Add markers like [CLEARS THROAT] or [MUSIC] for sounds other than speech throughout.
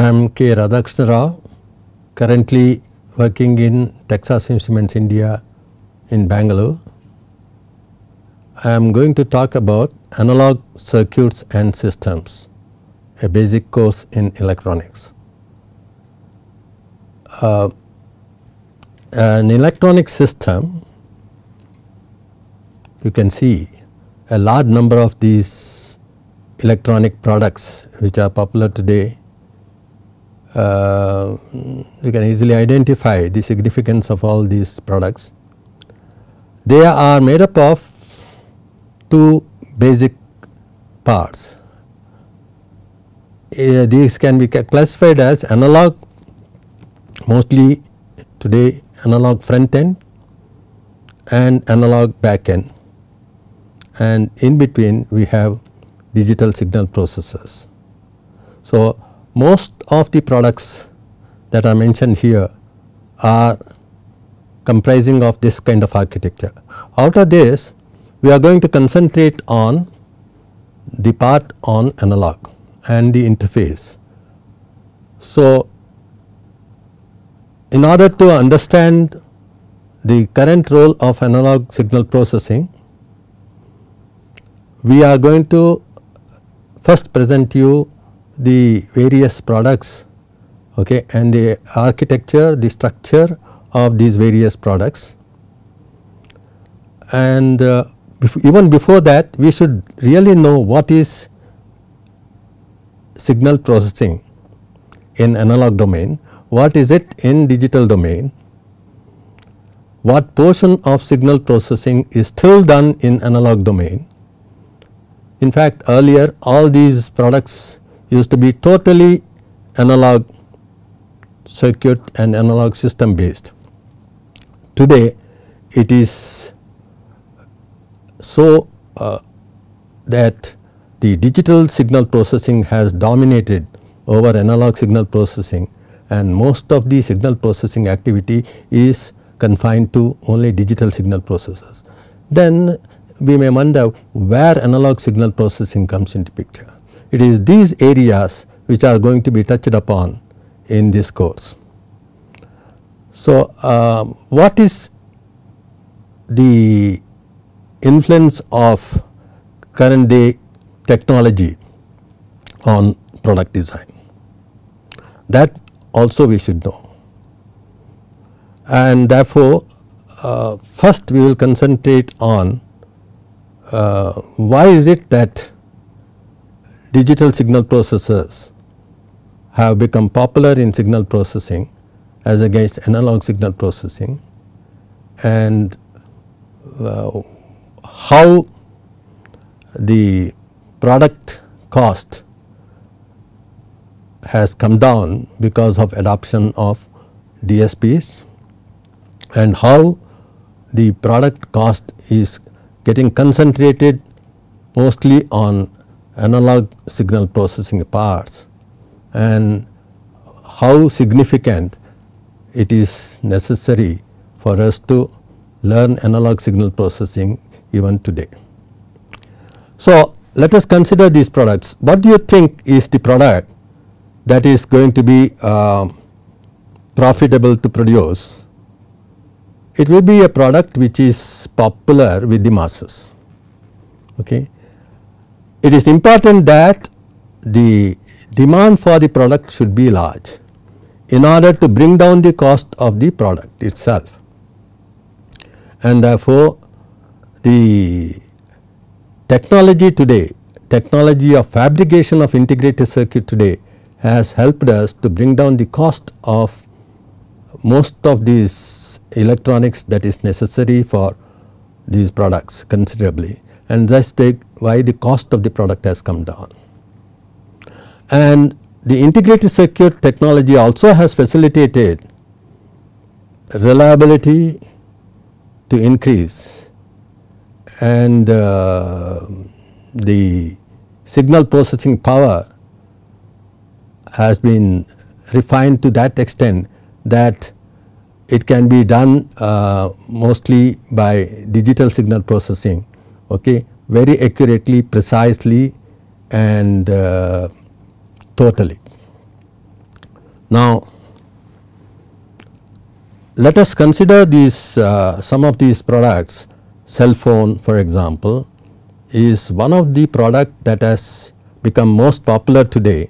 I am K. Radhakshna Rao, currently working in Texas Instruments India in Bangalore. I am going to talk about analog circuits and systems, a basic course in electronics. Uh, an electronic system, you can see a large number of these electronic products which are popular today uh, you can easily identify the significance of all these products. They are made up of two basic parts. Uh, these can be classified as analog mostly today analog front end and analog back end and in between we have digital signal processors. So, most of the products that are mentioned here are comprising of this kind of architecture. Out of this we are going to concentrate on the part on analog and the interface. So, in order to understand the current role of analog signal processing, we are going to first present you the various products okay, and the architecture, the structure of these various products. And uh, even before that we should really know what is signal processing in analog domain, what is it in digital domain, what portion of signal processing is still done in analog domain. In fact, earlier all these products used to be totally analog circuit and analog system based. Today it is so uh, that the digital signal processing has dominated over analog signal processing and most of the signal processing activity is confined to only digital signal processors. Then we may wonder where analog signal processing comes into picture. It is these areas which are going to be touched upon in this course. So, uh, what is the influence of current day technology on product design? That also we should know and therefore, uh, first we will concentrate on uh, why is it that digital signal processors have become popular in signal processing as against analog signal processing and uh, how the product cost has come down because of adoption of DSPs and how the product cost is getting concentrated mostly on analog signal processing parts and how significant it is necessary for us to learn analog signal processing even today. So, let us consider these products. What do you think is the product that is going to be uh, profitable to produce? It will be a product which is popular with the masses. Okay it is important that the demand for the product should be large in order to bring down the cost of the product itself and therefore, the technology today technology of fabrication of integrated circuit today has helped us to bring down the cost of most of these electronics that is necessary for these products considerably and just take why the cost of the product has come down. And the integrated circuit technology also has facilitated reliability to increase and uh, the signal processing power has been refined to that extent that it can be done uh, mostly by digital signal processing okay, very accurately, precisely and uh, totally. Now, let us consider these uh, some of these products cell phone for example is one of the product that has become most popular today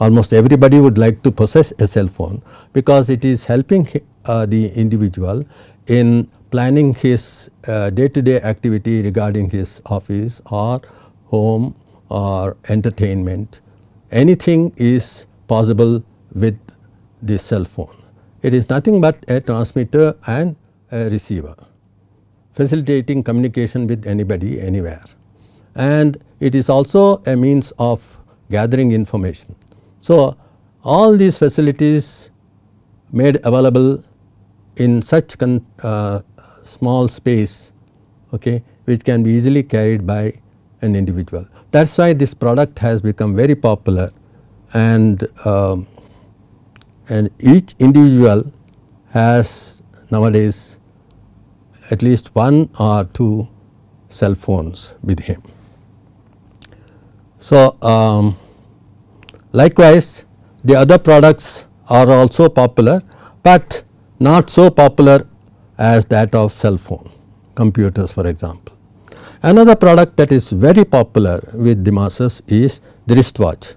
almost everybody would like to possess a cell phone because it is helping uh, the individual in planning his day to day activity regarding his office or home or entertainment. Anything is possible with the cell phone. It is nothing but a transmitter and a receiver facilitating communication with anybody anywhere and it is also a means of gathering information. So, all these facilities made available in such con, uh, small space okay, which can be easily carried by an individual. That is why this product has become very popular and, uh, and each individual has nowadays at least one or two cell phones with him. So, um, likewise the other products are also popular, but not so popular as that of cell phone, computers for example. Another product that is very popular with the masses is the wristwatch.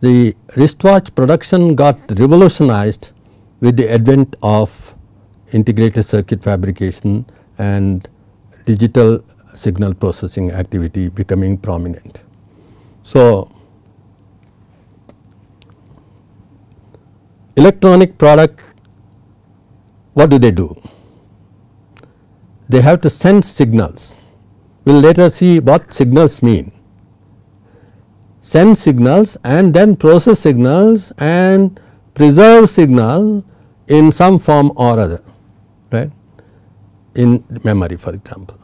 The wristwatch production got revolutionized with the advent of integrated circuit fabrication and digital signal processing activity becoming prominent. So, electronic product what do they do? they have to send signals. We will later see what signals mean. Send signals and then process signals and preserve signal in some form or other right in memory for example.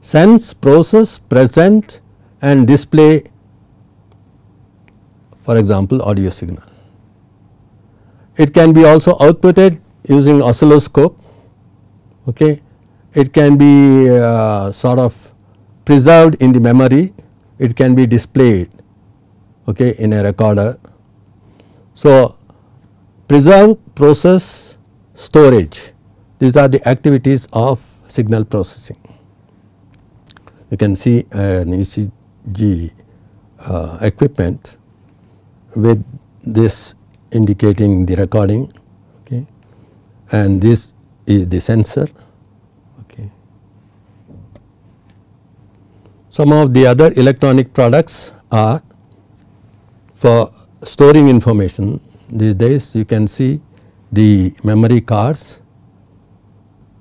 Sense, process, present and display for example audio signal. It can be also outputted using oscilloscope okay, it can be uh, sort of preserved in the memory, it can be displayed okay, in a recorder. So, preserve, process, storage these are the activities of signal processing. You can see an ECG uh, equipment with this indicating the recording okay, and this is the sensor Some of the other electronic products are for storing information these days you can see the memory cards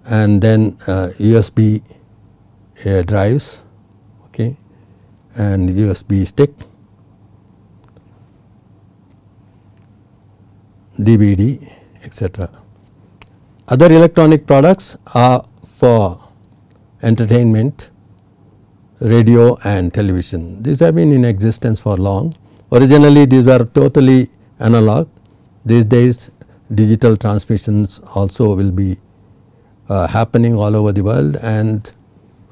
and then uh, USB uh, drives okay, and USB stick, DVD etc. Other electronic products are for entertainment radio and television. These have been in existence for long. Originally these were totally analog. These days digital transmissions also will be uh, happening all over the world and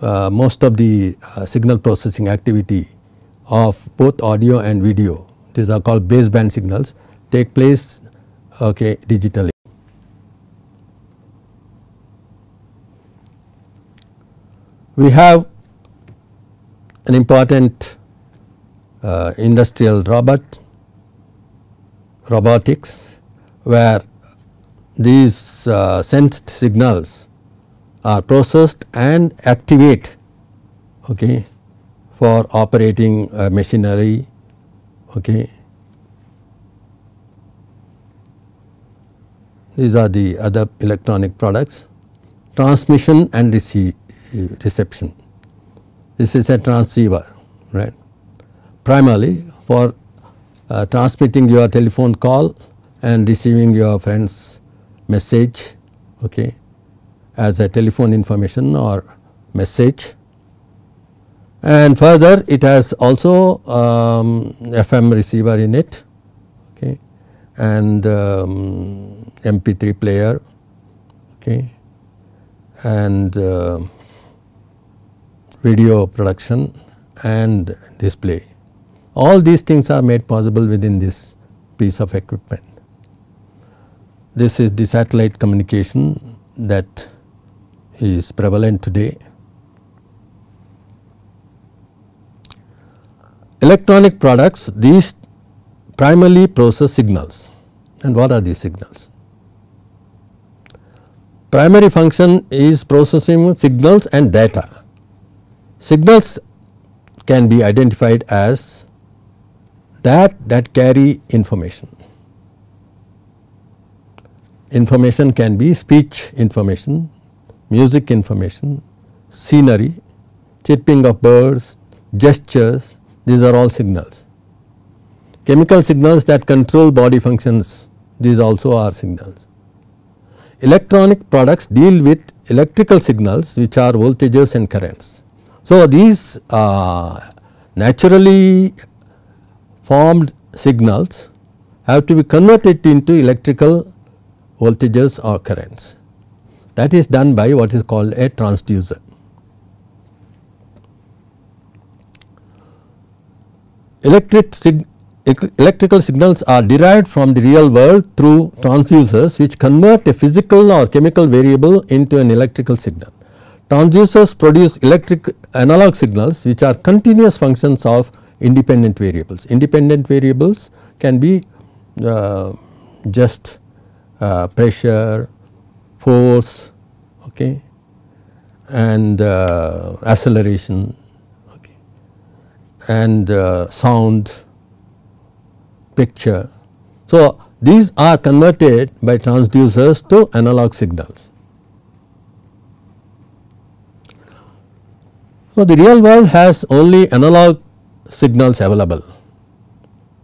uh, most of the uh, signal processing activity of both audio and video, these are called baseband signals take place okay, digitally. We have an important uh, industrial robot robotics where these uh, sensed signals are processed and activate okay, for operating uh, machinery. Okay. These are the other electronic products transmission and rece reception. This is a transceiver, right, primarily for uh, transmitting your telephone call and receiving your friend's message, okay, as a telephone information or message. And further it has also um, FM receiver in it okay, and um, MP3 player okay, and uh, video production and display. All these things are made possible within this piece of equipment. This is the satellite communication that is prevalent today. Electronic products, these primarily process signals and what are these signals? Primary function is processing signals and data Signals can be identified as that that carry information. Information can be speech information, music information, scenery, chirping of birds, gestures these are all signals. Chemical signals that control body functions these also are signals. Electronic products deal with electrical signals which are voltages and currents. So, these uh, naturally formed signals have to be converted into electrical voltages or currents. That is done by what is called a transducer. Electric sig electrical signals are derived from the real world through transducers which convert a physical or chemical variable into an electrical signal transducers produce electric analog signals which are continuous functions of independent variables. Independent variables can be uh, just uh, pressure, force okay, and uh, acceleration okay, and uh, sound, picture. So, these are converted by transducers to analog signals. Now, the real world has only analog signals available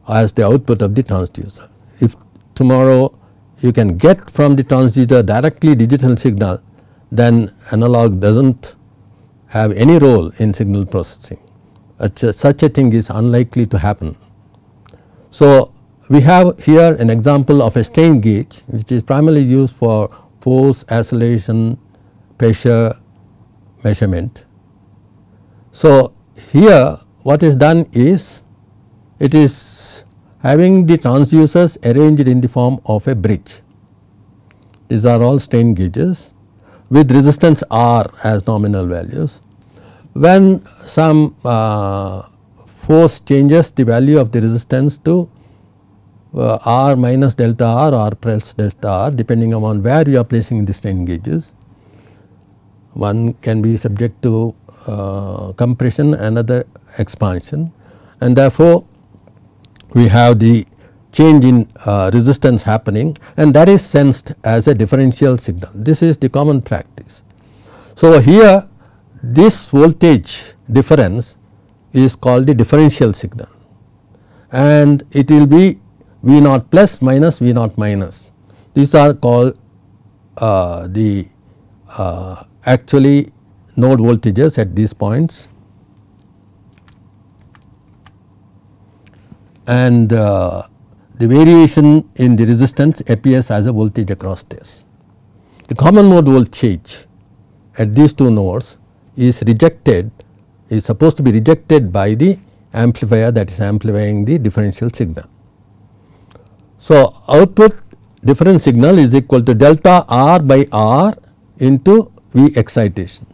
as the output of the transducer. If tomorrow you can get from the transducer directly digital signal, then analog does not have any role in signal processing. such a thing is unlikely to happen. So, we have here an example of a strain gauge which is primarily used for force, acceleration, pressure measurement so, here what is done is it is having the transducers arranged in the form of a bridge. These are all strain gauges with resistance R as nominal values. When some uh, force changes the value of the resistance to uh, R minus delta R or plus delta R depending upon where you are placing the strain gauges one can be subject to uh, compression another expansion and therefore we have the change in uh, resistance happening and that is sensed as a differential signal this is the common practice. So, here this voltage difference is called the differential signal and it will be V naught plus minus V naught minus these are called uh, the uh, actually node voltages at these points and uh, the variation in the resistance appears as a voltage across this. The common mode voltage at these two nodes is rejected is supposed to be rejected by the amplifier that is amplifying the differential signal. So, output difference signal is equal to delta R by R into V excitation.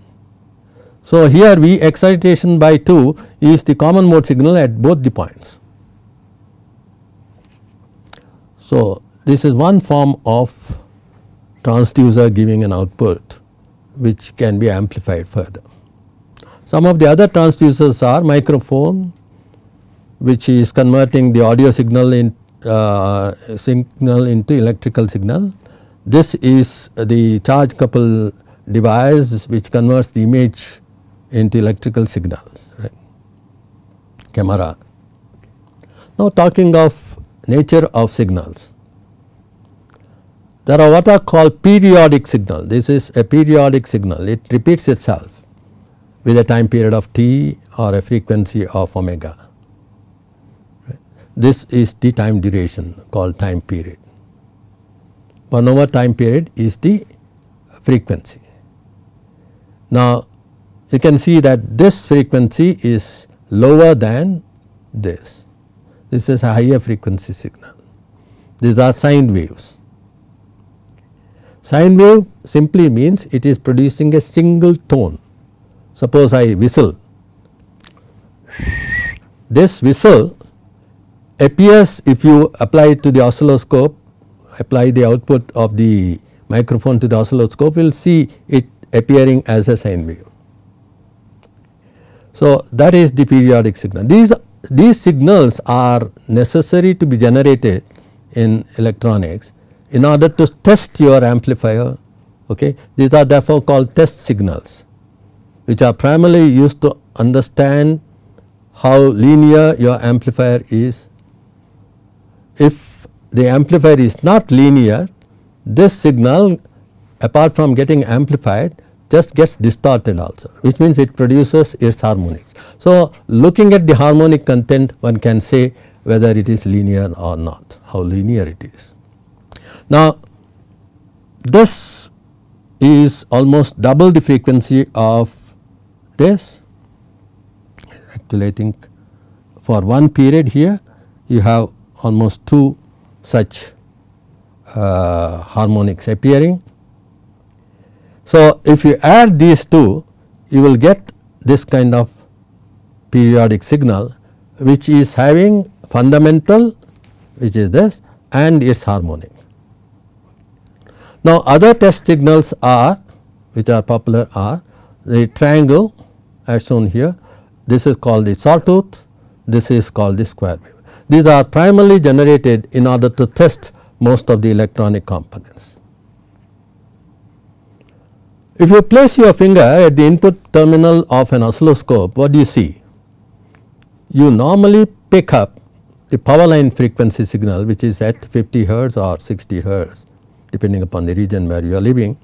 So, here V excitation by 2 is the common mode signal at both the points. So, this is one form of transducer giving an output which can be amplified further. Some of the other transducers are microphone which is converting the audio signal in uh, signal into electrical signal. This is the charge couple device which converts the image into electrical signals, right? camera. Now talking of nature of signals, there are what are called periodic signal. This is a periodic signal, it repeats itself with a time period of t or a frequency of omega. This is the time duration called time period. 1 over time period is the frequency. Now you can see that this frequency is lower than this, this is a higher frequency signal, these are sine waves. Sine wave simply means it is producing a single tone. Suppose I whistle, this whistle appears if you apply it to the oscilloscope, apply the output of the microphone to the oscilloscope, you will see it appearing as a sine wave. So, that is the periodic signal. These, these signals are necessary to be generated in electronics in order to test your amplifier. Okay. These are therefore called test signals which are primarily used to understand how linear your amplifier is. If the amplifier is not linear, this signal apart from getting amplified just gets distorted also which means it produces its harmonics. So, looking at the harmonic content one can say whether it is linear or not, how linear it is. Now, this is almost double the frequency of this actually I think for one period here you have almost two such uh, harmonics appearing so, if you add these two you will get this kind of periodic signal which is having fundamental which is this and its harmonic. Now, other test signals are which are popular are the triangle as shown here, this is called the sawtooth, this is called the square wave. These are primarily generated in order to test most of the electronic components. If you place your finger at the input terminal of an oscilloscope, what do you see? You normally pick up the power line frequency signal which is at 50 hertz or 60 hertz depending upon the region where you are living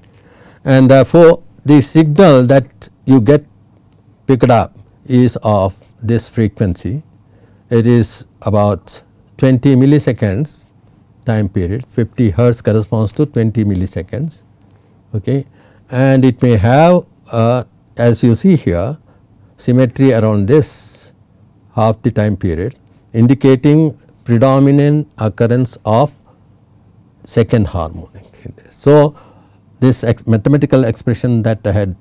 and therefore the signal that you get picked up is of this frequency. It is about 20 milliseconds time period 50 hertz corresponds to 20 milliseconds okay and it may have uh, as you see here symmetry around this half the time period indicating predominant occurrence of second harmonic. So, this ex mathematical expression that I had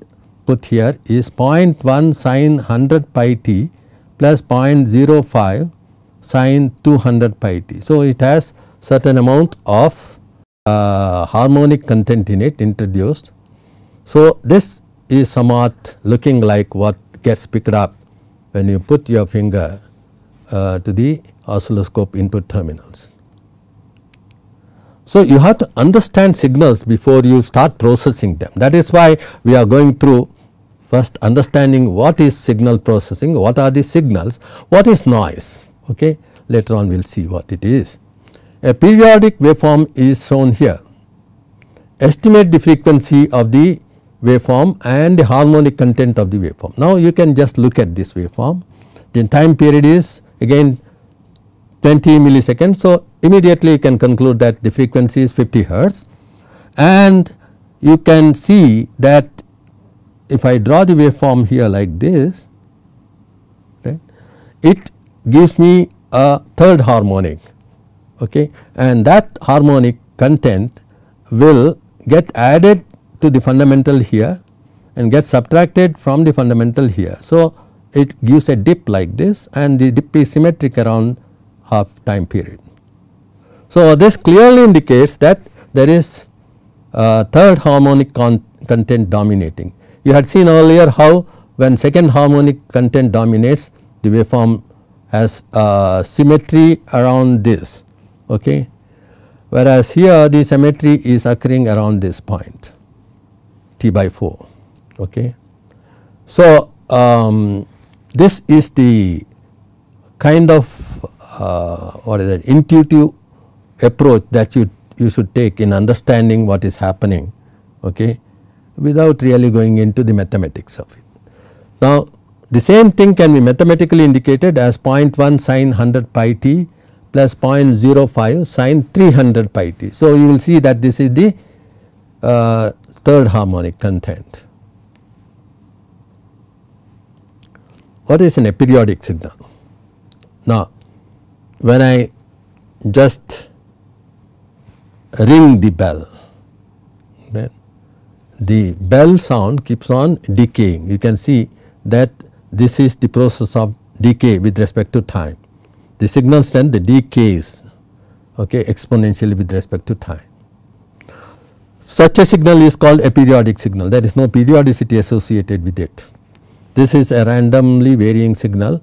put here is 0.1 sine 100 pi t plus 0.05 sine 200 pi t. So, it has certain amount of uh, harmonic content in it introduced so, this is somewhat looking like what gets picked up when you put your finger uh, to the oscilloscope input terminals. So, you have to understand signals before you start processing them that is why we are going through first understanding what is signal processing, what are the signals, what is noise okay later on we will see what it is. A periodic waveform is shown here. Estimate the frequency of the waveform and the harmonic content of the waveform. Now you can just look at this waveform the time period is again 20 milliseconds. So immediately you can conclude that the frequency is 50 hertz and you can see that if I draw the waveform here like this right it gives me a third harmonic okay and that harmonic content will get added to the fundamental here and gets subtracted from the fundamental here. So, it gives a dip like this and the dip is symmetric around half time period. So, this clearly indicates that there is third harmonic con content dominating. You had seen earlier how when second harmonic content dominates the waveform has symmetry around this okay whereas here the symmetry is occurring around this point. T by 4. Okay. So, um, this is the kind of uh, what is it intuitive approach that you, you should take in understanding what is happening okay, without really going into the mathematics of it. Now, the same thing can be mathematically indicated as 0.1 sine 100 pi t plus 0.05 sine 300 pi t. So, you will see that this is the uh, third harmonic content. What is an aperiodic signal? Now, when I just ring the bell, the bell sound keeps on decaying. You can see that this is the process of decay with respect to time. The signal strength decays okay, exponentially with respect to time. Such a signal is called a periodic signal, there is no periodicity associated with it. This is a randomly varying signal,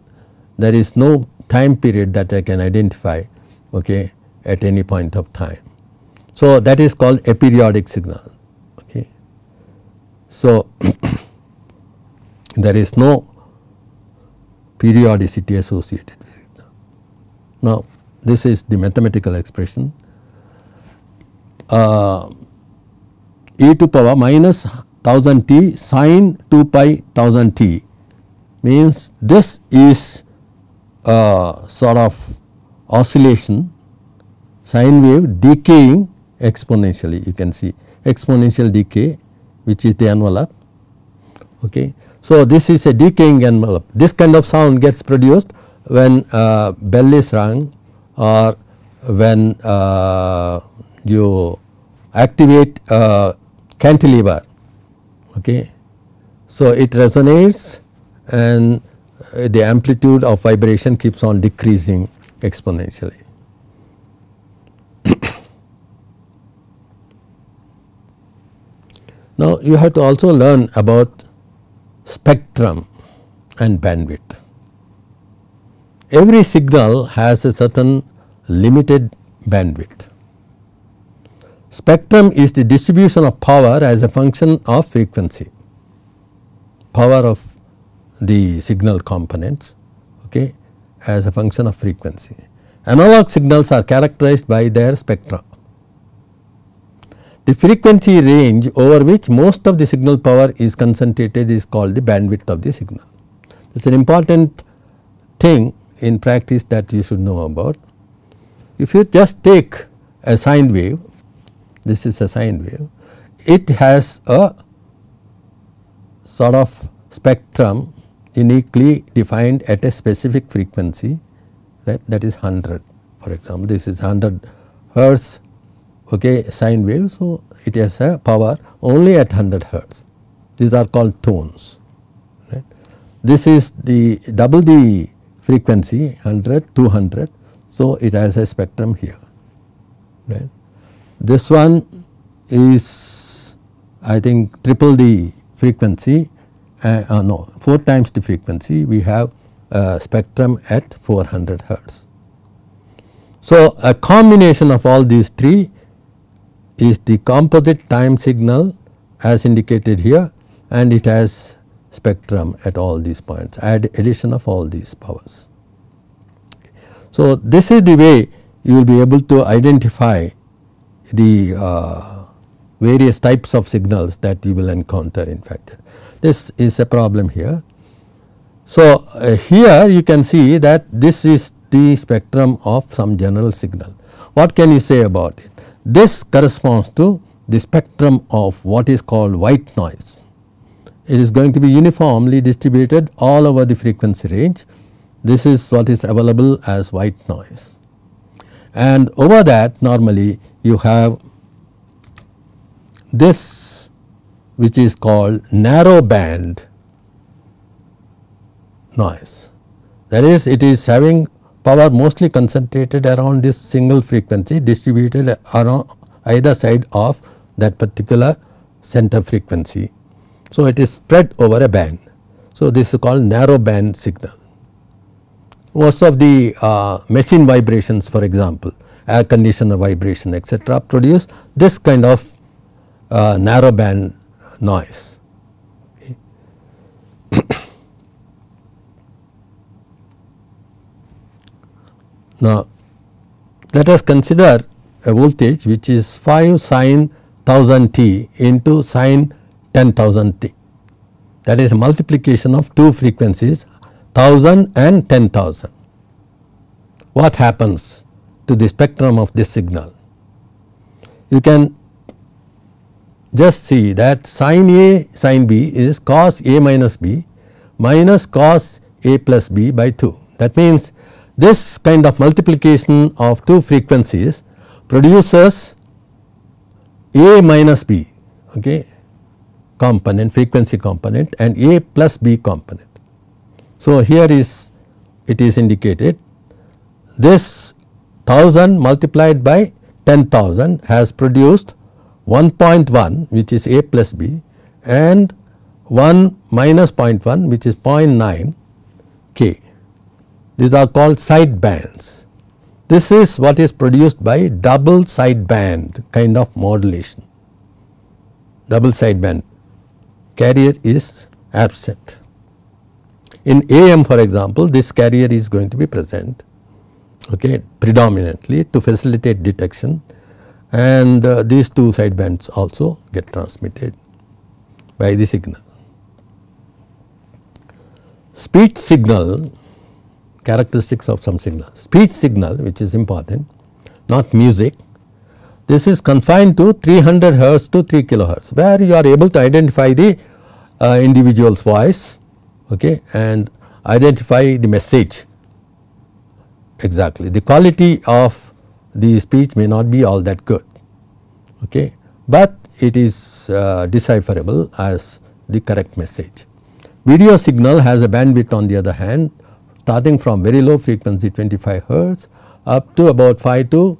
there is no time period that I can identify okay, at any point of time. So, that is called a periodic signal. Okay. So, [CLEARS THROAT] there is no periodicity associated with it. Now, this is the mathematical expression. Uh, e to power minus 1000 t sine 2 pi 1000 t means this is sort of oscillation sine wave decaying exponentially you can see exponential decay which is the envelope okay. So, this is a decaying envelope this kind of sound gets produced when uh, bell is rung or when uh, you activate uh, cantilever. Okay. So, it resonates and uh, the amplitude of vibration keeps on decreasing exponentially. [COUGHS] now, you have to also learn about spectrum and bandwidth. Every signal has a certain limited bandwidth. Spectrum is the distribution of power as a function of frequency, power of the signal components okay, as a function of frequency. Analog signals are characterized by their spectra. The frequency range over which most of the signal power is concentrated is called the bandwidth of the signal. It is an important thing in practice that you should know about. If you just take a sine wave this is a sine wave, it has a sort of spectrum uniquely defined at a specific frequency right that is 100 for example this is 100 hertz okay sine wave so it has a power only at 100 hertz these are called tones right this is the double the frequency 100 200 so it has a spectrum here right this one is I think triple the frequency uh, uh, no 4 times the frequency we have uh, spectrum at 400 hertz. So, a combination of all these three is the composite time signal as indicated here and it has spectrum at all these points add addition of all these powers. So, this is the way you will be able to identify the uh, various types of signals that you will encounter in fact. This is a problem here. So, uh, here you can see that this is the spectrum of some general signal. What can you say about it? This corresponds to the spectrum of what is called white noise. It is going to be uniformly distributed all over the frequency range. This is what is available as white noise and over that normally you have this which is called narrow band noise. That is it is having power mostly concentrated around this single frequency distributed around either side of that particular center frequency. So, it is spread over a band. So, this is called narrow band signal most of the uh, machine vibrations for example, air conditioner vibration etc., produce this kind of uh, narrow band noise. [COUGHS] now, let us consider a voltage which is 5 sine 1000 t into sine 10000 t that is multiplication of two frequencies 1000 and 10,000. What happens to the spectrum of this signal? You can just see that sin A sin B is cos A minus B minus cos A plus B by 2. That means this kind of multiplication of two frequencies produces A minus B okay, component frequency component and A plus B component. So, here is it is indicated this 1000 multiplied by 10,000 has produced 1.1 which is a plus b and 1 minus 0.1 which is 0.9 k. These are called side bands. This is what is produced by double side band kind of modulation, double side band carrier is absent. In AM for example, this carrier is going to be present okay, predominantly to facilitate detection and uh, these two sidebands also get transmitted by the signal. Speech signal characteristics of some signal, speech signal which is important not music this is confined to 300 hertz to 3 kilohertz where you are able to identify the uh, individual's voice okay, and identify the message exactly. The quality of the speech may not be all that good, okay, but it is uh, decipherable as the correct message. Video signal has a bandwidth on the other hand starting from very low frequency 25 hertz up to about 5 to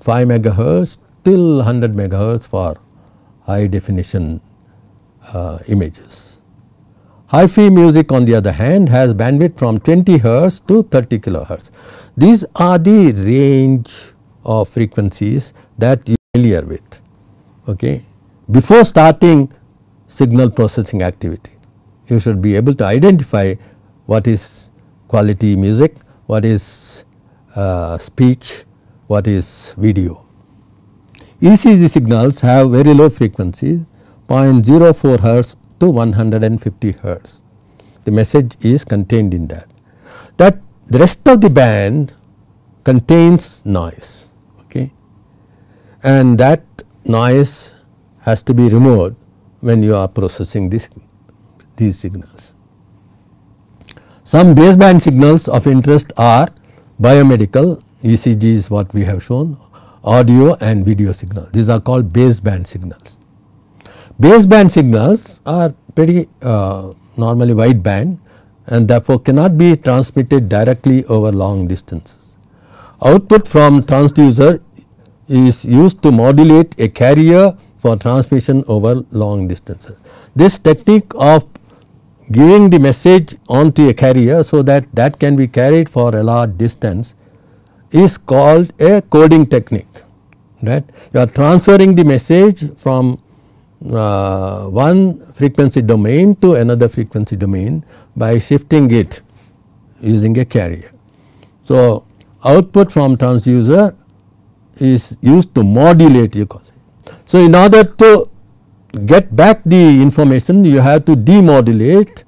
5 megahertz till 100 megahertz for high definition uh, images. Hi-fi music on the other hand has bandwidth from 20 Hz to 30 kilohertz. These are the range of frequencies that you are familiar with okay, before starting signal processing activity. You should be able to identify what is quality music, what is uh, speech, what is video. ECG signals have very low frequencies 0.04 hertz to 150 hertz. The message is contained in that. That the rest of the band contains noise okay and that noise has to be removed when you are processing this, these signals. Some baseband signals of interest are biomedical ECG is what we have shown, audio and video signals. These are called baseband signals. Baseband signals are pretty uh, normally wideband and therefore cannot be transmitted directly over long distances. Output from transducer is used to modulate a carrier for transmission over long distances. This technique of giving the message onto a carrier so that that can be carried for a large distance is called a coding technique right. You are transferring the message from uh, one frequency domain to another frequency domain by shifting it using a carrier. So, output from transducer is used to modulate you cosine. So, in order to get back the information you have to demodulate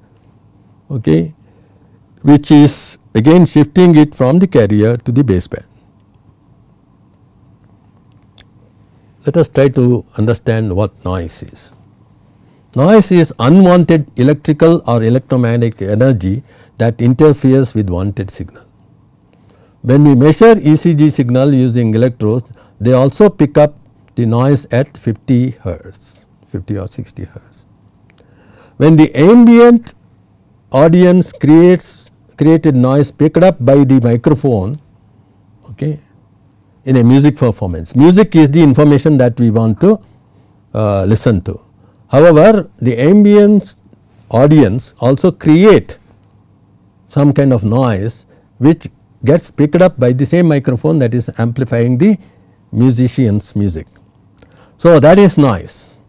okay, which is again shifting it from the carrier to the baseband. Let us try to understand what noise is. Noise is unwanted electrical or electromagnetic energy that interferes with wanted signal. When we measure ECG signal using electrodes, they also pick up the noise at 50 hertz, 50 or 60 hertz. When the ambient audience creates created noise picked up by the microphone, okay, in a music performance. Music is the information that we want to uh, listen to. However, the ambience audience also create some kind of noise which gets picked up by the same microphone that is amplifying the musician's music. So, that is noise.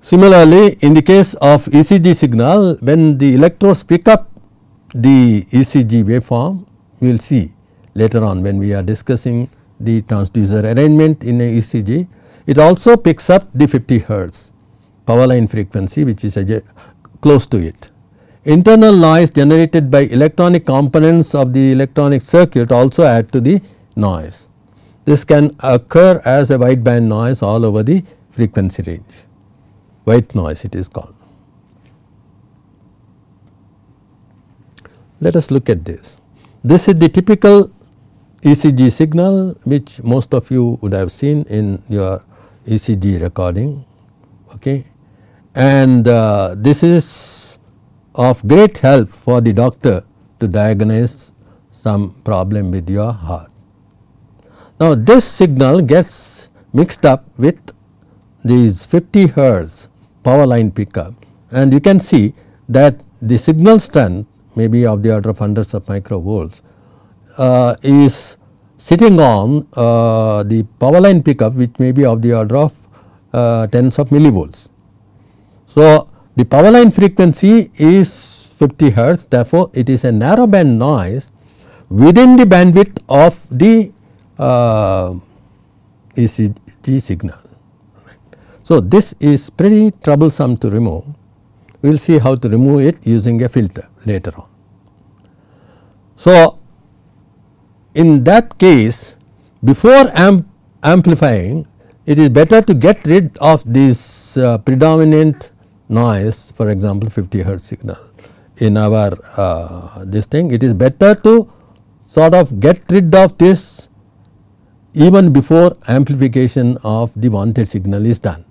Similarly, in the case of ECG signal when the electrodes pick up the ECG waveform we will see later on when we are discussing the transducer arrangement in a ECG. It also picks up the 50 hertz power line frequency which is close to it. Internal noise generated by electronic components of the electronic circuit also add to the noise. This can occur as a band noise all over the frequency range, white noise it is called. Let us look at this. This is the typical ECG signal which most of you would have seen in your ECG recording okay and uh, this is of great help for the doctor to diagnose some problem with your heart. Now this signal gets mixed up with these 50 hertz power line pickup and you can see that the signal strength may be of the order of hundreds of microvolts uh, is sitting on uh, the power line pickup which may be of the order of uh, tens of millivolts. So, the power line frequency is 50 hertz therefore, it is a narrow band noise within the bandwidth of the uh, ECG signal. So, this is pretty troublesome to remove. We will see how to remove it using a filter later on. So, in that case before amp amplifying it is better to get rid of this uh, predominant noise for example 50 hertz signal in our uh, this thing it is better to sort of get rid of this even before amplification of the wanted signal is done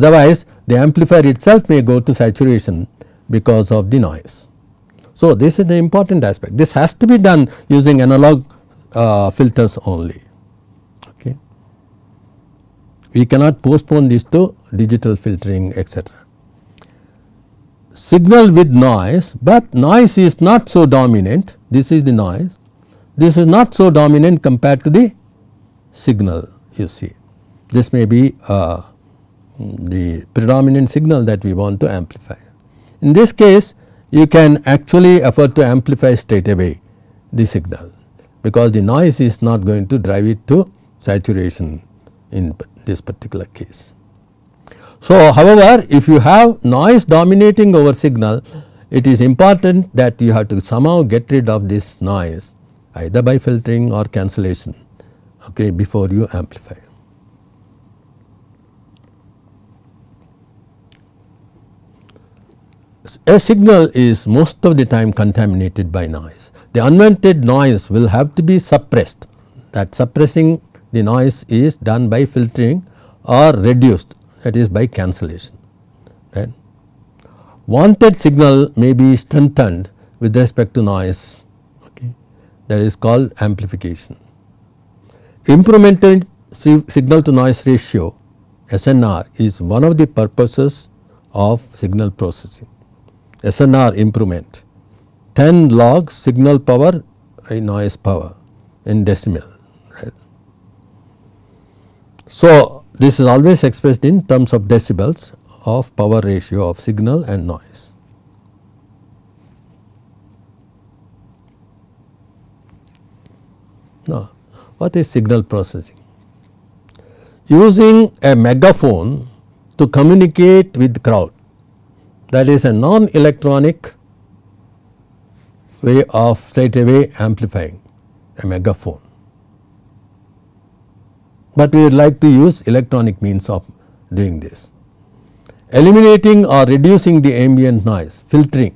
otherwise the amplifier itself may go to saturation because of the noise. So, this is the important aspect this has to be done using analog uh, filters only okay. We cannot postpone this to digital filtering etc. Signal with noise but noise is not so dominant this is the noise this is not so dominant compared to the signal you see this may be uh, the predominant signal that we want to amplify. In this case you can actually afford to amplify straight away the signal because the noise is not going to drive it to saturation in this particular case. So, however, if you have noise dominating over signal it is important that you have to somehow get rid of this noise either by filtering or cancellation okay, before you amplify. a signal is most of the time contaminated by noise. The unwanted noise will have to be suppressed that suppressing the noise is done by filtering or reduced that is by cancellation right. Wanted signal may be strengthened with respect to noise okay, that is called amplification. Improvement signal to noise ratio SNR is one of the purposes of signal processing. SNR improvement, 10 log signal power eh, noise power in decimal So, this is always expressed in terms of decibels of power ratio of signal and noise. Now, what is signal processing? Using a megaphone to communicate with crowd that is a non-electronic way of straight away amplifying a megaphone. But we would like to use electronic means of doing this. Eliminating or reducing the ambient noise, filtering.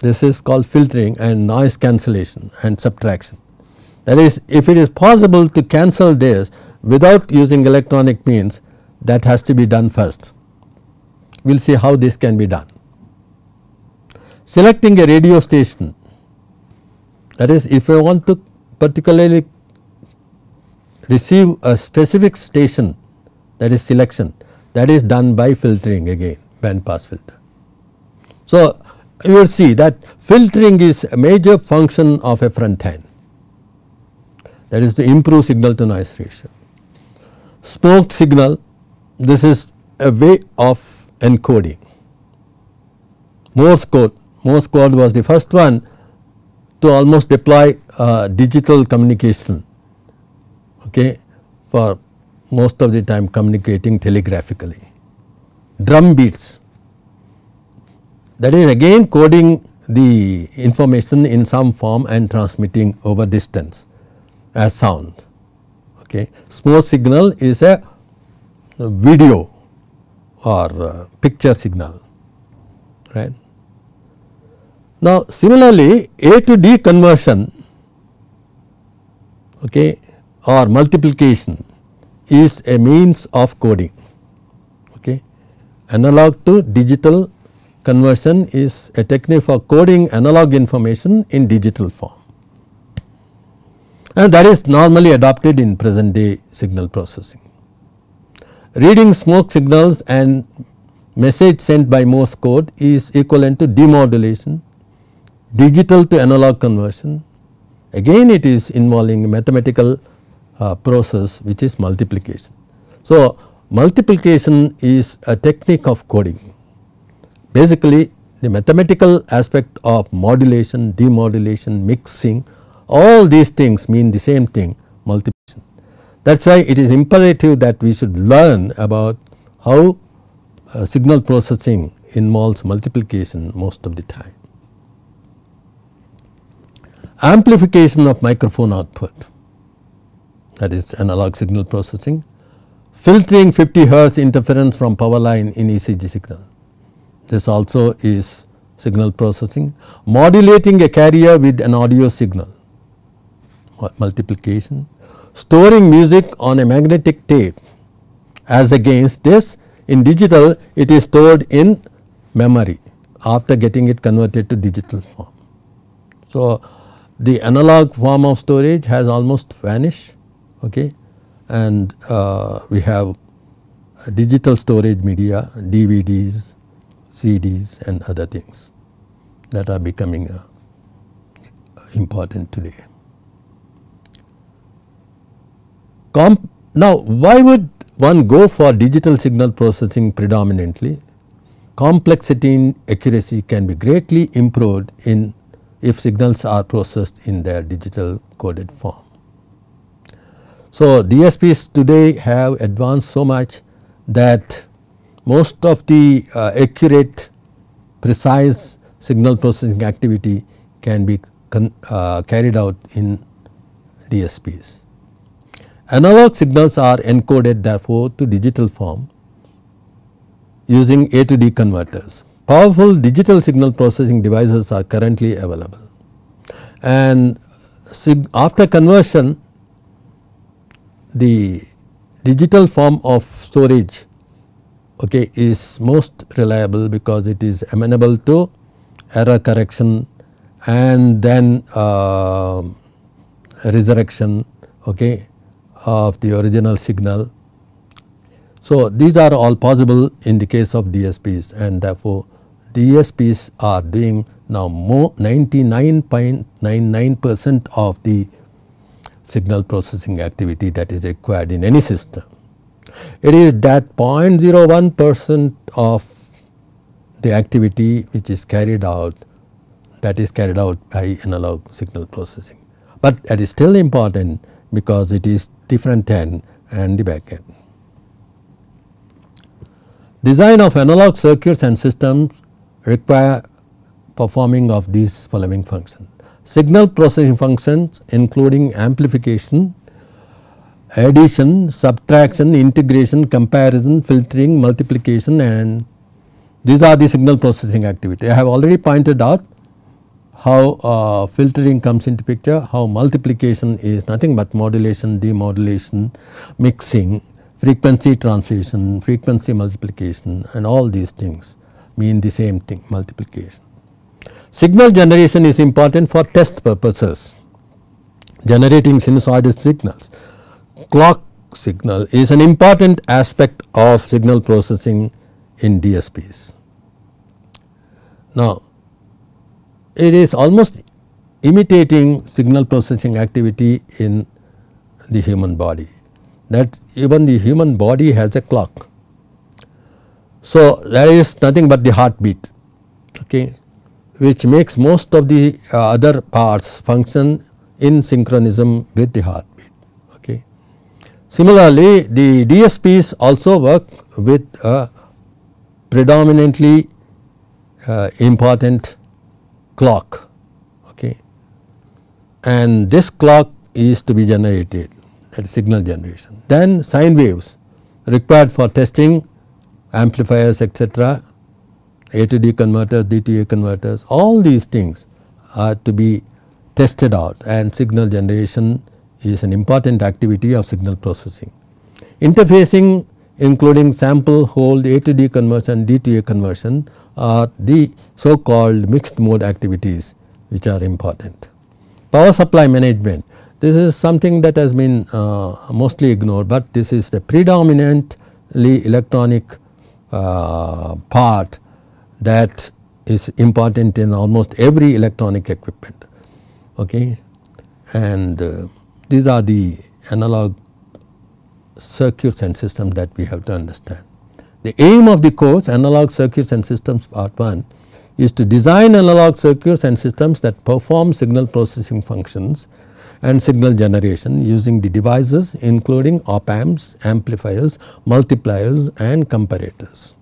This is called filtering and noise cancellation and subtraction. That is if it is possible to cancel this without using electronic means that has to be done first we will see how this can be done. Selecting a radio station that is if I want to particularly receive a specific station that is selection that is done by filtering again band pass filter. So, you will see that filtering is a major function of a front end that is to improve signal to noise ratio. Smoke signal this is a way of encoding. Morse code, Morse code was the first one to almost deploy uh, digital communication okay, for most of the time communicating telegraphically. Drum beats that is again coding the information in some form and transmitting over distance as sound. Okay. Smoke signal is a video or uh, picture signal right. Now similarly A to D conversion okay or multiplication is a means of coding okay analog to digital conversion is a technique for coding analog information in digital form and that is normally adopted in present day signal processing reading smoke signals and message sent by Morse code is equivalent to demodulation, digital to analog conversion. Again it is involving mathematical uh, process which is multiplication. So, multiplication is a technique of coding. Basically the mathematical aspect of modulation, demodulation, mixing all these things mean the same thing multiplication. That is why it is imperative that we should learn about how uh, signal processing involves multiplication most of the time. Amplification of microphone output that is analog signal processing, filtering 50 hertz interference from power line in ECG signal. This also is signal processing, modulating a carrier with an audio signal, multiplication, storing music on a magnetic tape as against this in digital it is stored in memory after getting it converted to digital form. So, the analog form of storage has almost vanished okay and uh, we have digital storage media DVDs, CDs and other things that are becoming uh, important today. now why would one go for digital signal processing predominantly? Complexity and accuracy can be greatly improved in if signals are processed in their digital coded form. So, DSPs today have advanced so much that most of the uh, accurate precise signal processing activity can be con, uh, carried out in DSPs. Analog signals are encoded therefore to digital form using A to D converters. Powerful digital signal processing devices are currently available and after conversion the digital form of storage okay, is most reliable because it is amenable to error correction and then uh, resurrection okay, of the original signal. So, these are all possible in the case of DSPs and therefore, DSPs are doing now more 99.99 percent of the signal processing activity that is required in any system. It is that 0.01 percent of the activity which is carried out that is carried out by analog signal processing, but that is still important because it is different than and the back end. Design of analog circuits and systems require performing of these following functions. Signal processing functions including amplification, addition, subtraction, integration, comparison, filtering, multiplication and these are the signal processing activity. I have already pointed out how uh, filtering comes into picture, how multiplication is nothing but modulation, demodulation, mixing, frequency translation, frequency multiplication and all these things mean the same thing multiplication. Signal generation is important for test purposes, generating sinusoidal signals. Clock signal is an important aspect of signal processing in DSPs. Now, it is almost imitating signal processing activity in the human body that even the human body has a clock. So, there is nothing but the heartbeat okay, which makes most of the uh, other parts function in synchronism with the heartbeat. Okay. Similarly, the DSPs also work with a predominantly uh, important clock okay and this clock is to be generated at signal generation. Then sine waves required for testing amplifiers etc., A to D converters, D to A converters all these things are to be tested out and signal generation is an important activity of signal processing. Interfacing including sample hold A to D conversion, D to A conversion are the so called mixed mode activities which are important. Power supply management this is something that has been uh, mostly ignored, but this is the predominantly electronic uh, part that is important in almost every electronic equipment okay and uh, these are the analog circuits and systems that we have to understand. The aim of the course analog circuits and systems part 1 is to design analog circuits and systems that perform signal processing functions and signal generation using the devices including op amps, amplifiers, multipliers and comparators.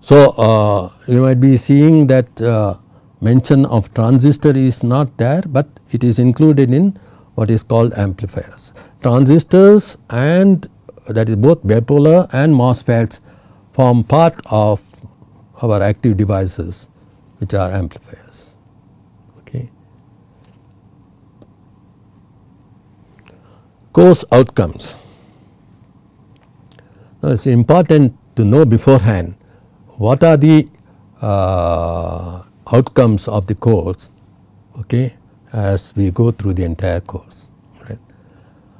So, uh, you might be seeing that uh, mention of transistor is not there, but it is included in what is called amplifiers. Transistors and that is both bipolar and MOSFETs form part of our active devices which are amplifiers. Okay. Course outcomes. Now, it is important to know beforehand what are the uh, outcomes of the course. Okay as we go through the entire course. Right.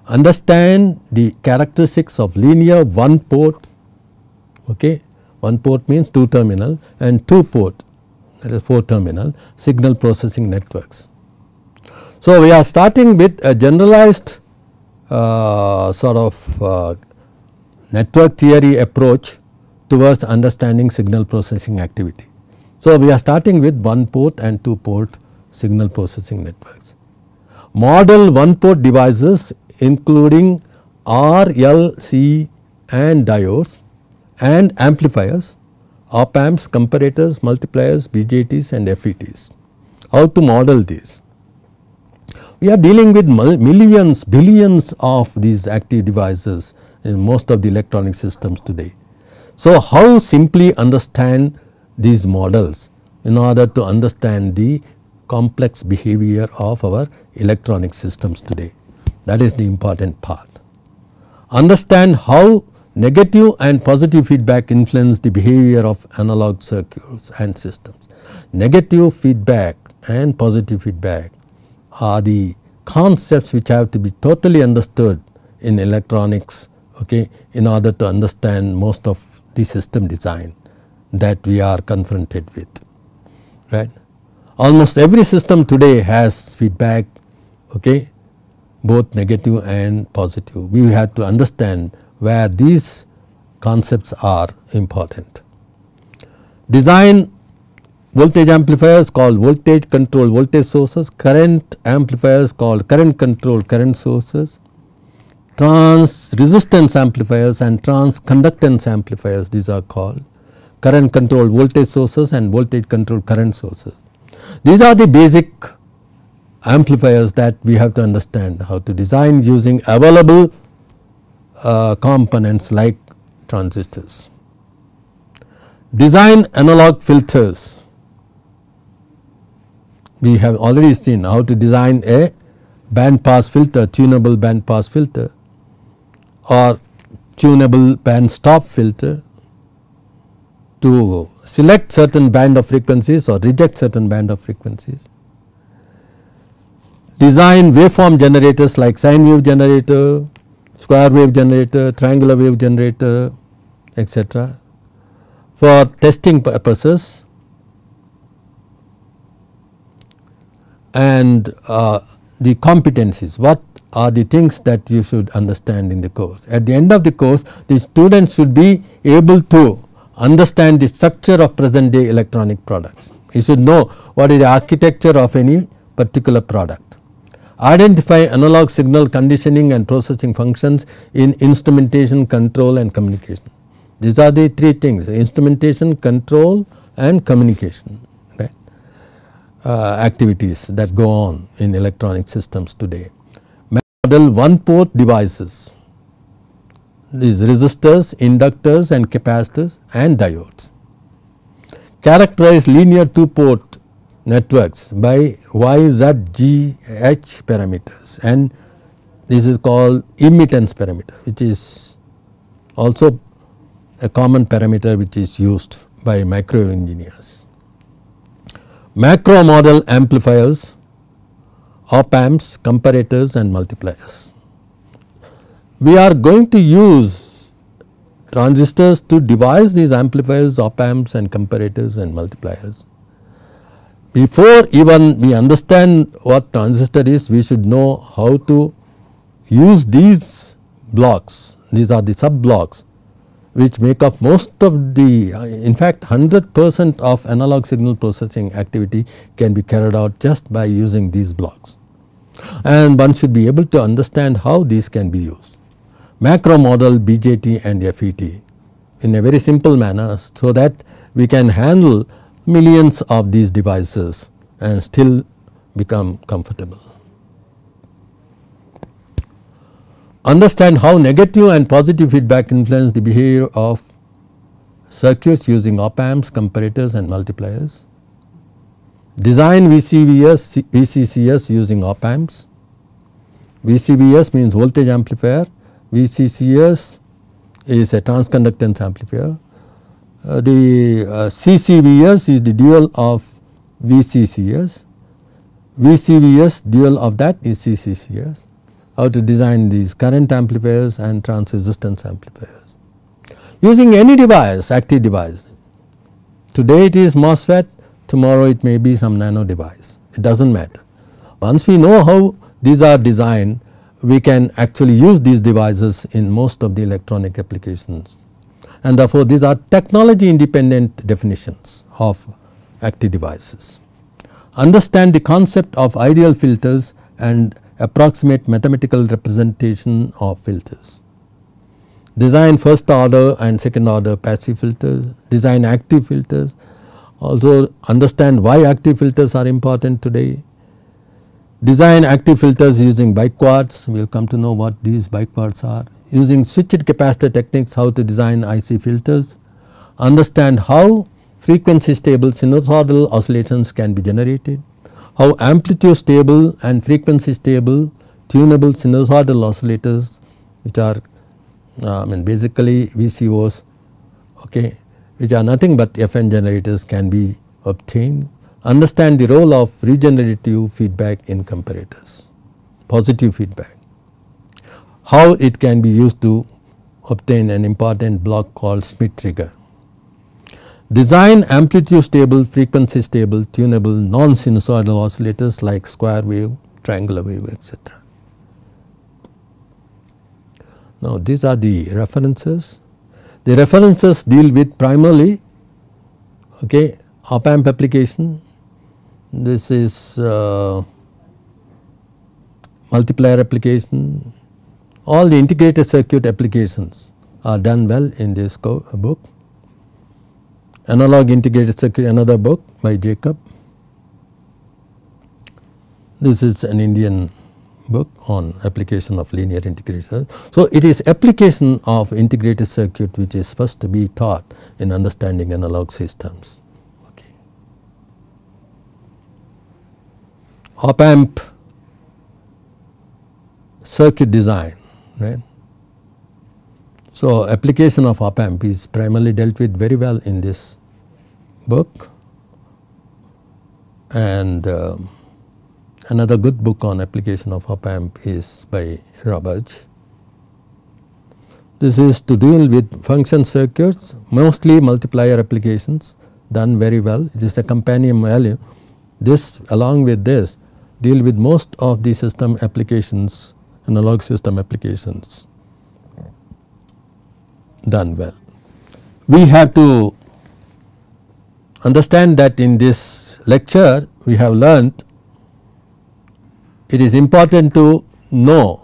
Understand the characteristics of linear one port, okay. one port means two terminal and two port that is four terminal signal processing networks. So, we are starting with a generalized uh, sort of uh, network theory approach towards understanding signal processing activity. So, we are starting with one port and two port signal processing networks. Model 1 port devices including RLC and diodes and amplifiers, op amps, comparators, multipliers, BJTs and FETs. How to model these? We are dealing with millions, billions of these active devices in most of the electronic systems today. So, how simply understand these models in order to understand the complex behavior of our electronic systems today. That is the important part. Understand how negative and positive feedback influence the behavior of analog circuits and systems. Negative feedback and positive feedback are the concepts which have to be totally understood in electronics okay, in order to understand most of the system design that we are confronted with. right. Almost every system today has feedback okay, both negative and positive. We have to understand where these concepts are important. Design voltage amplifiers called voltage control voltage sources, current amplifiers called current control current sources, trans resistance amplifiers and trans conductance amplifiers these are called current control voltage sources and voltage control current sources. These are the basic amplifiers that we have to understand how to design using available uh, components like transistors. Design analog filters, we have already seen how to design a band pass filter, tunable band pass filter or tunable band stop filter to select certain band of frequencies or reject certain band of frequencies. Design waveform generators like sine wave generator, square wave generator, triangular wave generator etc. for testing purposes and uh, the competencies what are the things that you should understand in the course. At the end of the course the students should be able to understand the structure of present day electronic products. You should know what is the architecture of any particular product. Identify analog signal conditioning and processing functions in instrumentation, control and communication. These are the three things instrumentation, control and communication right? uh, activities that go on in electronic systems today. Model one port devices these resistors, inductors and capacitors and diodes. Characterize linear two port networks by YZGH parameters and this is called emittance parameter which is also a common parameter which is used by micro engineers. Macro model amplifiers, op amps, comparators and multipliers. We are going to use transistors to devise these amplifiers, op amps and comparators and multipliers. Before even we understand what transistor is, we should know how to use these blocks, these are the sub blocks which make up most of the in fact 100 percent of analog signal processing activity can be carried out just by using these blocks and one should be able to understand how these can be used macro model BJT and FET in a very simple manner so that we can handle millions of these devices and still become comfortable. Understand how negative and positive feedback influence the behavior of circuits using op amps, comparators and multipliers. Design VCVS, VCCS using op amps. VCVS means voltage amplifier VCCS is a transconductance amplifier. Uh, the uh, CCVS is the dual of VCCS, VCVS dual of that is CCCS. How to design these current amplifiers and transresistance amplifiers. Using any device, active device, today it is MOSFET, tomorrow it may be some nano device, it does not matter. Once we know how these are designed, we can actually use these devices in most of the electronic applications. And therefore, these are technology independent definitions of active devices. Understand the concept of ideal filters and approximate mathematical representation of filters. Design first order and second order passive filters, design active filters, also understand why active filters are important today Design active filters using biquads. we will come to know what these biquads are. Using switched capacitor techniques, how to design IC filters. Understand how frequency stable sinusoidal oscillations can be generated. How amplitude stable and frequency stable tunable sinusoidal oscillators which are uh, I mean basically VCOs okay, which are nothing but FN generators can be obtained understand the role of regenerative feedback in comparators, positive feedback, how it can be used to obtain an important block called Smith trigger. Design amplitude stable, frequency stable, tunable, non-sinusoidal oscillators like square wave, triangular wave etc. Now these are the references. The references deal with primarily okay, op amp application, this is uh, multiplier application, all the integrated circuit applications are done well in this uh, book. Analog integrated circuit another book by Jacob. This is an Indian book on application of linear integrators. So, it is application of integrated circuit which is first to be taught in understanding analog systems. op amp circuit design right. So, application of op amp is primarily dealt with very well in this book and uh, another good book on application of op amp is by Roberts. This is to deal with function circuits mostly multiplier applications done very well it is a companion value this along with this deal with most of the system applications, analog system applications done well. We have to understand that in this lecture we have learnt it is important to know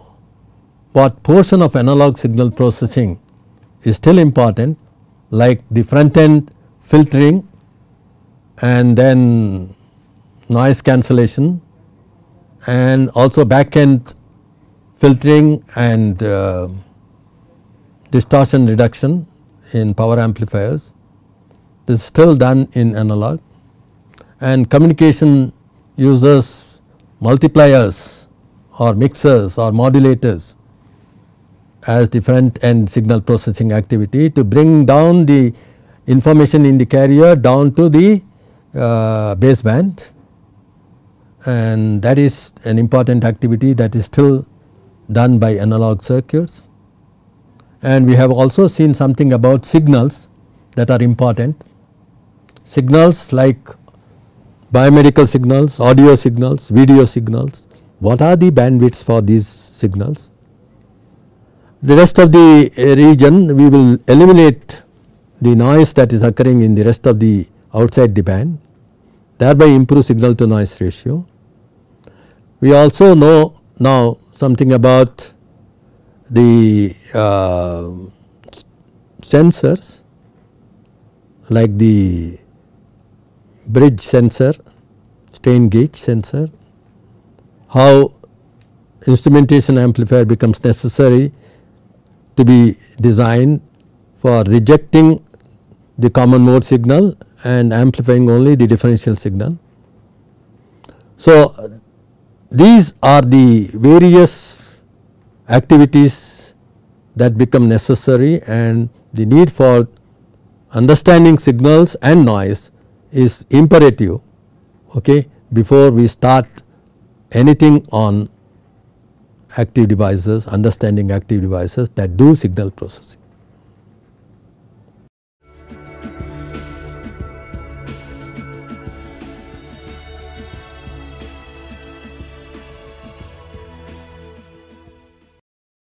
what portion of analog signal processing is still important like the front end filtering and then noise cancellation and also back end filtering and uh, distortion reduction in power amplifiers. This is still done in analog and communication uses multipliers or mixers or modulators as the front end signal processing activity to bring down the information in the carrier down to the uh, baseband and that is an important activity that is still done by analog circuits. And we have also seen something about signals that are important. Signals like biomedical signals, audio signals, video signals, what are the bandwidths for these signals? The rest of the eh, region we will eliminate the noise that is occurring in the rest of the outside the band thereby improve signal to noise ratio we also know now something about the uh, sensors like the bridge sensor, strain gauge sensor, how instrumentation amplifier becomes necessary to be designed for rejecting the common mode signal and amplifying only the differential signal. So, these are the various activities that become necessary and the need for understanding signals and noise is imperative okay, before we start anything on active devices, understanding active devices that do signal processing.